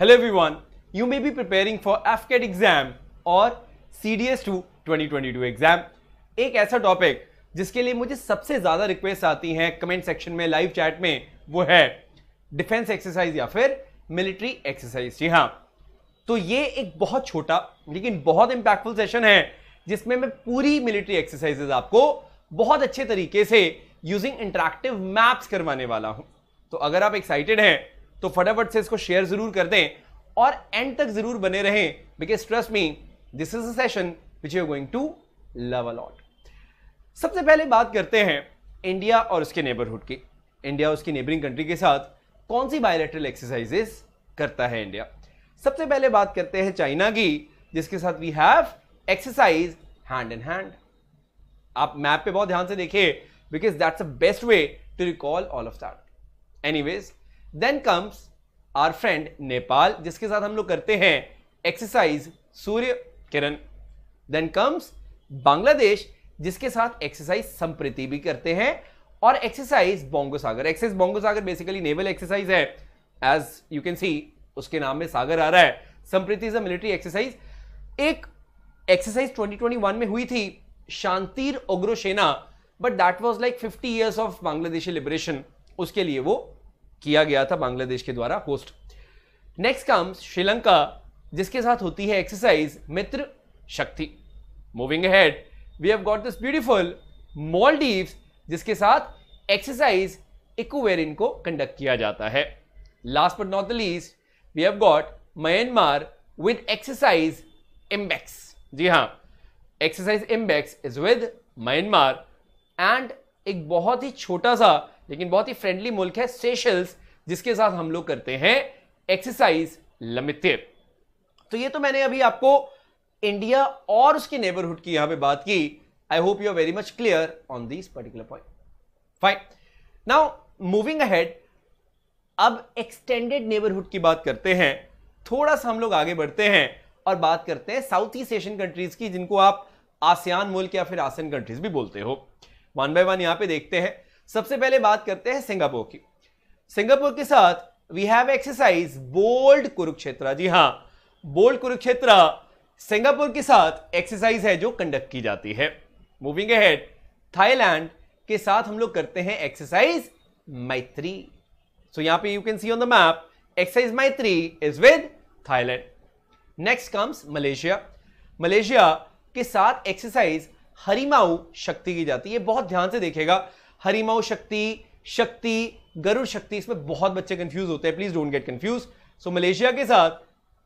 Hello everyone you may be preparing for AFCAT exam और C D S twenty two exam एक ऐसा topic जिसके लिए मुझे सबसे ज़्यादा रिक्वेस्ट आती हैं कमेंट सेक्शन में लाइव चैट में वो है डिफेंस एक्सरसाइज या फिर मिलिट्री एक्सरसाइज जी हाँ तो ये एक बहुत छोटा लेकिन बहुत इंपैक्टफुल सेशन है जिसमें मैं पूरी मिलिट्री एक्सरसाइजेज आपको बहुत अच्छे तरीके से यूजिंग इंटरेक्टिव मैप्स करवाने वाला हूं तो अगर आप एक्साइटेड हैं तो फटाफट से इसको शेयर जरूर कर दें और एंड तक जरूर बने रहें because trust me this is a session which you going to love a lot सबसे पहले बात करते हैं इंडिया और उसके नेबरहुड की इंडिया उसकी नेबरिंग कंट्री के साथ कौन सी बायोलेट्रल एक्सरसाइजेस करता है इंडिया सबसे पहले बात करते हैं चाइना की जिसके साथ we have exercise hand in hand आप मैप पे बहुत ध्यान से देखिए because that's a best way to recall all of that anyways then comes our friend Nepal जिसके साथ हम लोग करते हैं exercise Surya Kiran then comes Bangladesh जिसके साथ एक्सरसाइज संप्रीति भी करते हैं और exercise Bongo Sagar exercise Bongo Sagar basically naval exercise है एज यू कैन सी उसके नाम में सागर आ रहा है Sampriti is a military exercise एक एक्सरसाइज 2021 में हुई थी Shantir Ogro Sena but that was like fifty years of Bangladeshi liberation उसके लिए वो किया गया था बांग्लादेश के द्वारा होस्ट नेक्स्ट काम श्रीलंका जिसके साथ होती है exercise Mitra Shakti moving head we have got this beautiful Maldives जिसके साथ एक्सरसाइज इकोवेरिन को कंडक्ट किया जाता है last but not the least we have got Myanmar with exercise IMBEX जी हाँ exercise IMBEX is with Myanmar and एक बहुत ही छोटा सा लेकिन बहुत ही फ्रेंडली मुल्क है सेशल्स जिसके साथ हम लोग करते हैं एक्सरसाइज लमित्य तो ये तो मैंने अभी आपको इंडिया और उसकी नेबरहुड की यहां पे बात की I hope you are very much clear on this particular point fine now moving ahead अब एक्सटेंडेड नेबरहुड की बात करते हैं थोड़ा सा हम लोग आगे बढ़ते हैं और बात करते हैं साउथ ईस्ट एशियन कंट्रीज की जिनको आप आसियान मुल्क या फिर आसियन कंट्रीज भी बोलते हो वन बाय वन यहां पे देखते हैं सबसे पहले बात करते हैं सिंगापुर की सिंगापुर के साथ we have exercise bold Kurukshetra जी हाँ बोल्ड कुरुक्षेत्र सिंगापुर के साथ एक्सरसाइज है जो कंडक्ट की जाती है मूविंग अहेड थाईलैंड के साथ हम लोग करते हैं एक्सरसाइज मैत्री सो यहां पे you can see on the map exercise Maitree is with Thailand next comes Malaysia Malaysia के साथ एक्सरसाइज हरिमाऊ शक्ति की जाती है बहुत ध्यान से देखेगा हरिमऊ शक्ति शक्ति गरुड़ शक्ति इसमें बहुत बच्चे कंफ्यूज होते हैं please don't get confuse so Malaysia के साथ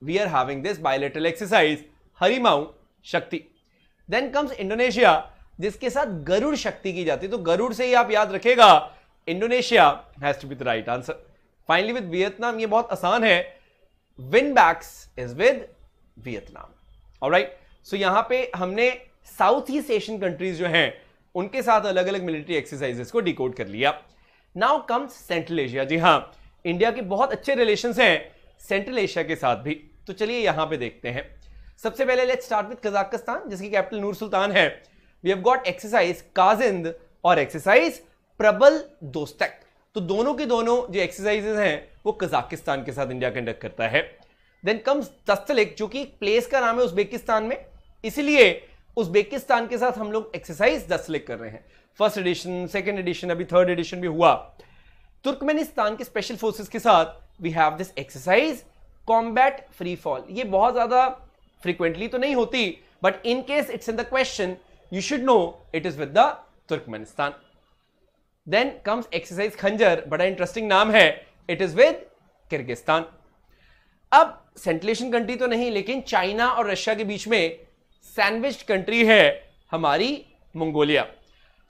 we are having this bilateral exercise Harimau Shakti then comes Indonesia जिसके साथ गरुड़ शक्ति की जाती है तो गरुड़ से ही आप याद रखेगा Indonesia has to be the right answer finally with Vietnam ये बहुत आसान है VINBAX is with Vietnam और राइट सो यहां पे हमने साउथ ईस्ट एशियन कंट्रीज जो हैं उनके साथ अलग अलग मिलिट्री एक्सरसाइजेस को डिकोड कर लिया नाउ कम्स सेंट्रल एशिया जी हाँ इंडिया के बहुत अच्छे रिलेशन हैं सेंट्रल एशिया के साथ भी तो चलिए यहां पे देखते हैं सबसे पहले लेट स्टार्ट विद कजाकिस्तान जिसकी कैपिटल नूर सुल्तान है we have got exercise KAZIND और एक्सरसाइज प्रबल दोस्तक तो दोनों के दोनों जो एक्सरसाइजेज हैं वो कजाकिस्तान के साथ इंडिया कंडक्ट करता है देन कम्स दस्तलिक जो कि एक प्लेस का नाम है उज्बेकिस्तान में इसलिए उजबेकिस्तान के साथ हम लोग एक्सरसाइज दस लेक कर रहे हैं फर्स्ट एडिशन सेकेंड एडिशन अभी थर्ड एडिशन भी हुआ तुर्कमेनिस्तान के स्पेशल फोर्सेस के साथ we have this exercise combat free fall ये बहुत ज़्यादा फ्रीक्वेंटली तो नहीं होती but in case it's in the question you should know it is with the Turkmenistan then comes exercise Khanjar बड़ा इंटरेस्टिंग नाम है इट इज विद किर्गिस्तान अब सेंटलेशन कंट्री तो नहीं लेकिन चाइना और रशिया के बीच में सैंडविच कंट्री है हमारी मंगोलिया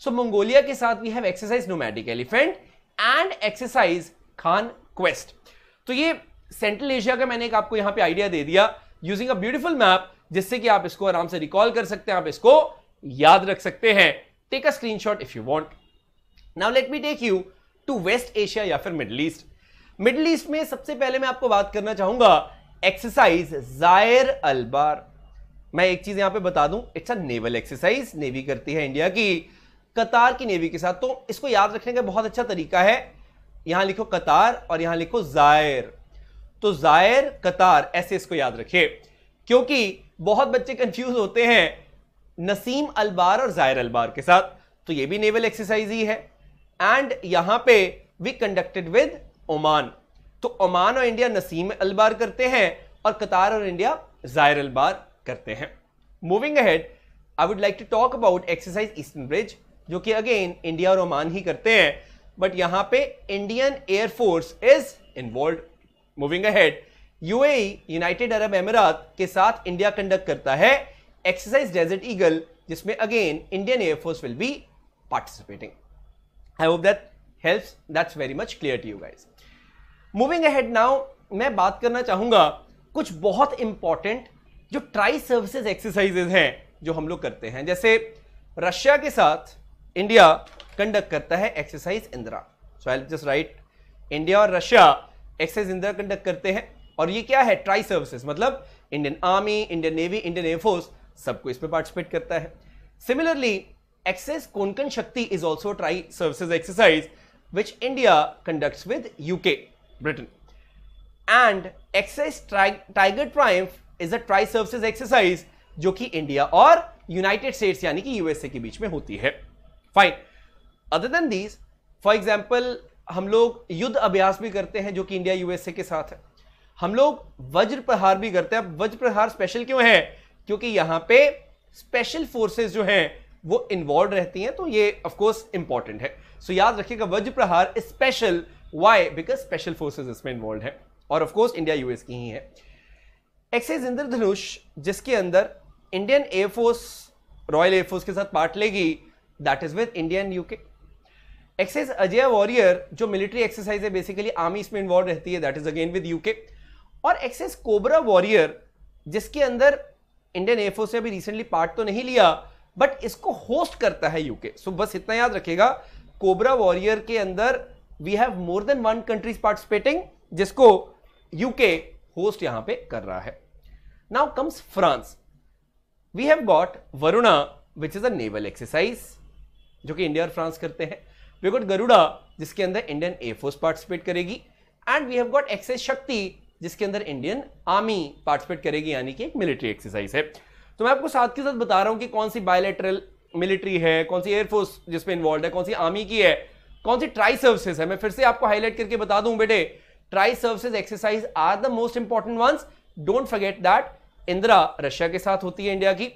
सो मंगोलिया के साथ we have exercise nomadic elephant and exercise Khan Quest तो ये सेंट्रल एशिया का मैंने एक आपको यहां पे आइडिया दे दिया यूजिंग अ ब्यूटीफुल मैप जिससे कि आप इसको आराम से रिकॉल कर सकते हैं आप इसको याद रख सकते हैं take a screenshot if you want now let me take you to west Asia या फिर मिडल ईस्ट मिडल ईस्ट में सबसे पहले मैं आपको बात करना चाहूंगा एक्सरसाइज जायर अलबार मैं एक चीज यहां पे बता दूं it's a naval exercise navy करती है इंडिया की कतार की नेवी के साथ तो इसको याद रखने का बहुत अच्छा तरीका है यहां लिखो कतार और यहां लिखो जायर तो जायर कतार ऐसे इसको याद रखिए क्योंकि बहुत बच्चे कंफ्यूज होते हैं नसीम अलबार और जायर अलबार के साथ तो ये भी नेवल एक्सरसाइज ही है एंड यहां पे वी कंडक्टेड विद ओमान तो ओमान और इंडिया नसीम अलबार करते हैं और कतार और इंडिया जायर अलबार करते हैं moving ahead I would like to talk about exercise eastern bridge जो कि अगेन इंडिया और ओमान ही करते हैं बट यहां पे Indian air force is involve moving ahead UAE United Arab Emirates के साथ इंडिया कंडक्ट करता है एक्सरसाइज डेजर्ट ईगल जिसमें again Indian air force will be participating I hope that helps that's very much clear to you guys moving ahead now मैं बात करना चाहूंगा कुछ बहुत इंपॉर्टेंट जो ट्राई सर्विसेज एक्सरसाइजेज हैं जो हम लोग करते हैं जैसे रशिया के साथ इंडिया कंडक्ट करता है exercise Indra so I just write India और रशिया एक्सरसाइज इंदिरा कंडक्ट करते हैं और ये क्या है ट्राई सर्विसेज मतलब Indian army Indian navy Indian air force सबको इसमें पार्टिसिपेट करता है similarly exercise Konkan Shakti is also tri services exercise which India conduct with UK Britain and exercise tiger triumph is a tri services exercise जो कि India और United states यानी कि USA के बीच में होती है fine other than these for example हम लोग युद्ध अभ्यास भी करते हैं जो कि इंडिया यूएसए के साथ है हम लोग वज्र प्रहार भी करते हैं अब वज्र प्रहार स्पेशल क्यों है क्योंकि यहां पे स्पेशल फोर्सेस जो हैं वो इन्वॉल्व रहती हैं तो ये ऑफ कोर्स इंपॉर्टेंट है सो so, याद रखिएगा Vajra Prahar special why because special forces इसमें इन्वॉल्व है और ऑफकोर्स इंडिया यूएस की ही है एक्साइज इंद्रधनुष जिसके अंदर इंडियन एयरफोर्स रॉयल एयरफोर्स के साथ पार्ट लेगी that is with Indian UK exercise Ajay warrior जो मिलिट्री एक्सरसाइज है बेसिकली आर्मी इसमें इन्वॉल्व रहती है that is again with UK और एक्साइज कोबरा वॉरियर जिसके अंदर इंडियन एयरफोर्स ने अभी रिसेंटली पार्ट तो नहीं लिया बट इसको होस्ट करता है यूके सो so बस इतना याद रखेगा कोबरा वॉरियर के अंदर we have more than one countries participating जिसको यूके होस्ट यहां पे कर रहा है Now comes France. We have got Varuna, which is a naval exercise, जो कि इंडिया और फ्रांस करते हैं We got Garuda, जिसके अंदर इंडियन एयरफोर्स पार्टिसिपेट करेगी and we have got exercise Shakti जिसके अंदर इंडियन आर्मी पार्टिसिपेट करेगी यानी कि एक मिलिट्री एक्सरसाइज है तो मैं आपको साथ के साथ बता रहा हूं कि कौन सी बायोलेटरल मिलिट्री है कौन सी एयरफोर्स जिसपे इन्वॉल्व है कौन सी आर्मी की है कौन सी ट्राई सर्विसेज है मैं फिर से आपको हाईलाइट करके बता दूं बेटे tri services exercise are the most important ones don't forget that Indra Russia के साथ होती है इंडिया की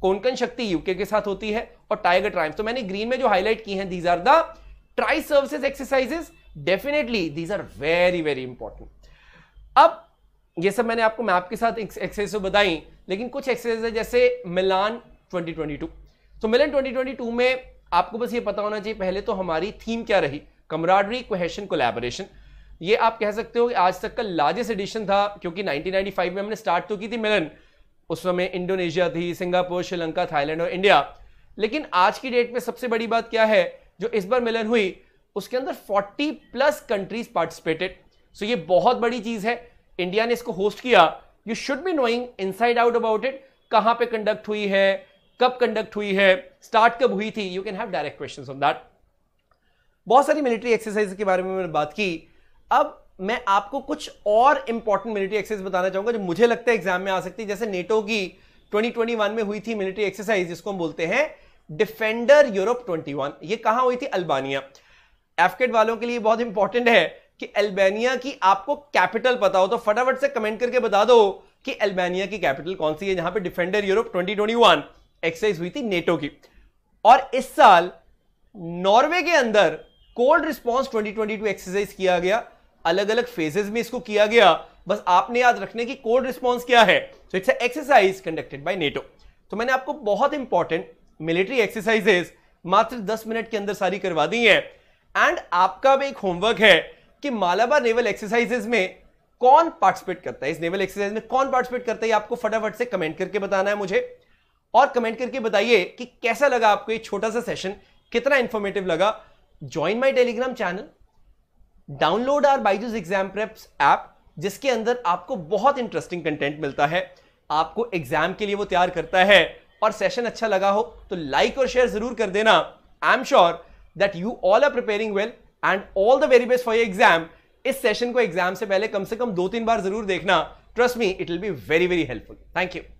कोंकण शक्ति यूके के साथ होती है और टाइगर ट्राइम्स तो मैंने ग्रीन में जो हाईलाइट की है these are the tri services exercises definitely these are very very important अब ये सब मैंने आपको मैप के साथ एक्सरसाइज तो बताई लेकिन कुछ एक्सरसाइज है जैसे मिलान 2022 तो मिलान 2022 में आपको बस ये पता होना चाहिए पहले तो हमारी थीम क्या रही कमराडरी क्वेश्चन कोलैबोरेशन ये आप कह सकते हो कि आज तक का लार्जेस्ट एडिशन था क्योंकि 1995 में हमने स्टार्ट तो की थी मिलन उस समय इंडोनेशिया थी सिंगापुर श्रीलंका थाईलैंड और इंडिया लेकिन आज की डेट में सबसे बड़ी बात क्या है जो इस बार मिलन हुई उसके अंदर 40 प्लस कंट्रीज पार्टिसिपेटेड सो ये बहुत बड़ी चीज़ है इंडिया ने इसको होस्ट किया you should be knowing in out about it कहाँ पे कंडक्ट हुई है कब कंडक्ट हुई है स्टार्ट कब हुई थी you can have direct question on that बहुत सारी मिलिट्री एक्सरसाइज के बारे में मैंने बात की अब मैं आपको कुछ और इंपॉर्टेंट मिलिट्री एक्सरसाइज बताना चाहूंगा जो मुझे लगता है एग्जाम में आ सकती है जैसे नेटो की 2021 में हुई थी मिलिट्री एक्सरसाइज जिसको हम बोलते हैं डिफेंडर यूरोप 21 ये कहां हुई थी अल्बानिया एफकेट वालों के लिए बहुत इंपॉर्टेंट है कि अल्बानिया की आपको कैपिटल पता हो तो फटाफट से कमेंट करके बता दो कि अल्बानिया की कैपिटल कौन सी है जहां पे डिफेंडर यूरोप 2021 एक्सरसाइज हुई थी नेटो की और इस साल नॉर्वे के अंदर कोल्ड रिस्पॉन्स 2022 एक्सरसाइज किया गया अलग अलग फेजेज में इसको किया गया बस आपने याद रखने की कोड रिस्पॉन्स क्या है so it's exercise conducted by NATO तो मैंने आपको बहुत इंपॉर्टेंट मिलिट्री एक्सरसाइजेस मात्र 10 मिनट के अंदर सारी करवा दी है एंड आपका भी एक होमवर्क है कि मालाबार नेवल एक्सरसाइजेस में कौन पार्टिसिपेट करता है इस नेवल एक्सरसाइज में कौन पार्टिसिपेट करता है आपको फटाफट से कमेंट करके बताना है मुझे और कमेंट करके बताइए कि कैसा लगा आपको ये छोटा सा सेशन कितना इंफॉर्मेटिव लगा join my telegram channel download our Byju's exam preps app जिसके अंदर आपको बहुत इंटरेस्टिंग कंटेंट मिलता है आपको एग्जाम के लिए वो तैयार करता है और सेशन अच्छा लगा हो तो लाइक और शेयर जरूर कर देना I am sure that you all are preparing well and all the very best for your exam इस सेशन को एग्जाम से पहले कम से कम दो तीन बार जरूर देखना trust me it will be very very helpful thank you